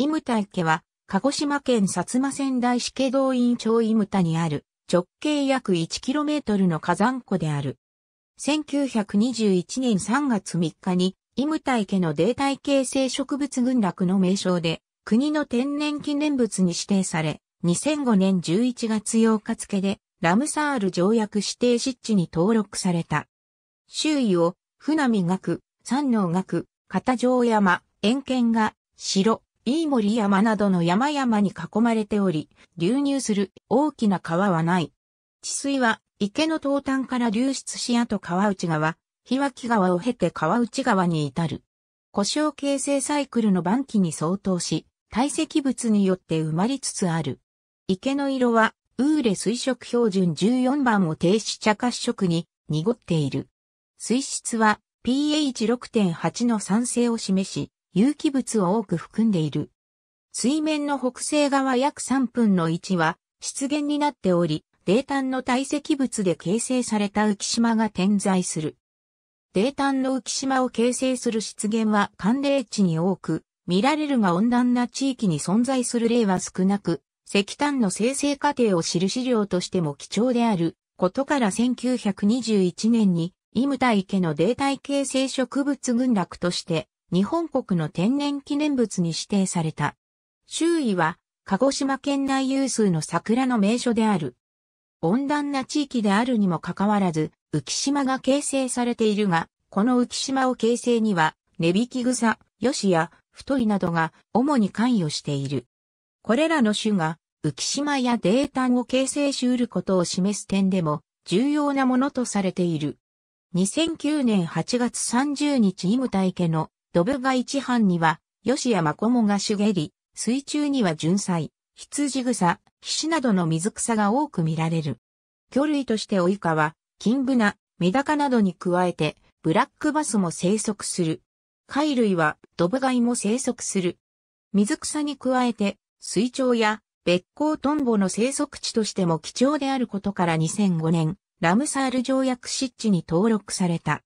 イムタ池は、鹿児島県薩摩川台市家道院町イムタにある、直径約 1km の火山湖である。1921年3月3日に、イムタ池のー体形成植物群落の名称で、国の天然記念物に指定され、2005年11月8日付で、ラムサール条約指定湿地に登録された。周囲を、船見学、山能学、片城山、円圏が、城、飯森山などの山々に囲まれており、流入する大きな川はない。治水は池の東端から流出し、あと川内川、日脇川を経て川内川に至る。故障形成サイクルの晩期に相当し、堆積物によって埋まりつつある。池の色は、ウーレ水色標準14番を停止茶褐色に濁っている。水質は pH6.8 の酸性を示し、有機物を多く含んでいる。水面の北西側約3分の1は湿原になっており、泥炭の堆積物で形成された浮島が点在する。泥炭の浮島を形成する湿原は寒冷地に多く、見られるが温暖な地域に存在する例は少なく、石炭の生成過程を知る資料としても貴重であることから1921年に、イムタイ家の泥体形成植物群落として日本国の天然記念物に指定された。周囲は鹿児島県内有数の桜の名所である。温暖な地域であるにもかかわらず、浮島が形成されているが、この浮島を形成には、根引草、ヨシや太いなどが主に関与している。これらの種が浮島や泥炭を形成しうることを示す点でも重要なものとされている。2009年8月30日イムタイケのドブガ一班には、吉山小もが茂り、水中には純菜、羊草、菱などの水草が多く見られる。魚類としてオイカは、金ブナ、メダカなどに加えて、ブラックバスも生息する。貝類は、ドブガイも生息する。水草に加えて、水鳥や、別ウトンボの生息地としても貴重であることから2005年、ラムサール条約湿地に登録された。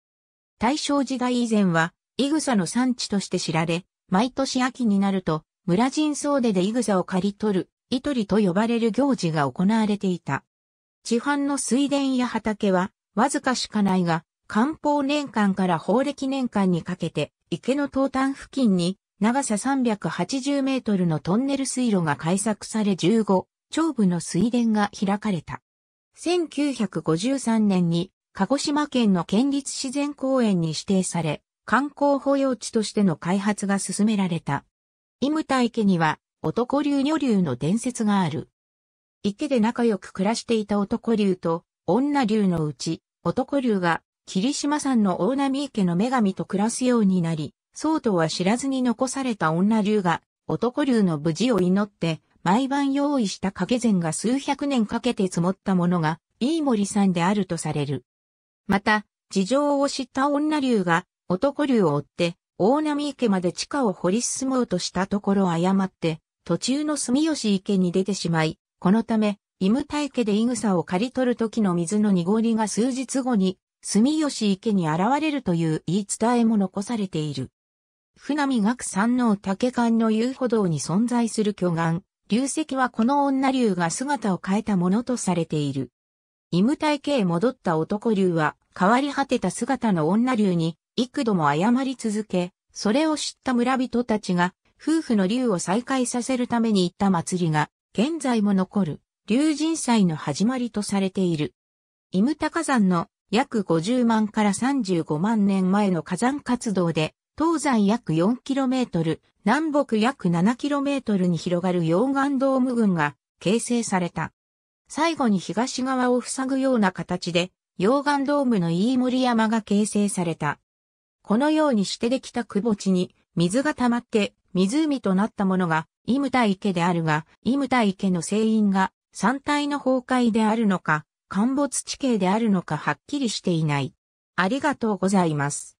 大正時代以前は、イグサの産地として知られ、毎年秋になると、村人総出でイグサを刈り取る、イトリと呼ばれる行事が行われていた。地販の水田や畑は、わずかしかないが、漢方年間から法暦年間にかけて、池の東端付近に、長さ380メートルのトンネル水路が開削され15、長部の水田が開かれた。1953年に、鹿児島県の県立自然公園に指定され、観光保養地としての開発が進められた。イムタ池には男流女流の伝説がある。池で仲良く暮らしていた男流と女流のうち男流が霧島山の大波池の女神と暮らすようになり、そうとは知らずに残された女流が男流の無事を祈って毎晩用意した掛け膳が数百年かけて積もったものが飯森さんであるとされる。また、事情を知った女流が男竜を追って、大波池まで地下を掘り進もうとしたところ誤って、途中の住吉池に出てしまい、このため、イム大家でイグサを刈り取る時の水の濁りが数日後に、住吉池に現れるという言い伝えも残されている。船見学山の竹館の遊歩道に存在する巨岩、流石はこの女竜が姿を変えたものとされている。イム大家へ戻った男竜は、変わり果てた姿の女竜に、幾度も謝り続け、それを知った村人たちが、夫婦の竜を再開させるために行った祭りが、現在も残る、竜神祭の始まりとされている。イムタ火山の約50万から35万年前の火山活動で、東西約 4km、南北約 7km に広がる溶岩ドーム群が形成された。最後に東側を塞ぐような形で、溶岩ドームの飯森山が形成された。このようにしてできたくぼ地に水が溜まって湖となったものがイムタ池であるが、イムタ池の聖因が山体の崩壊であるのか、陥没地形であるのかはっきりしていない。ありがとうございます。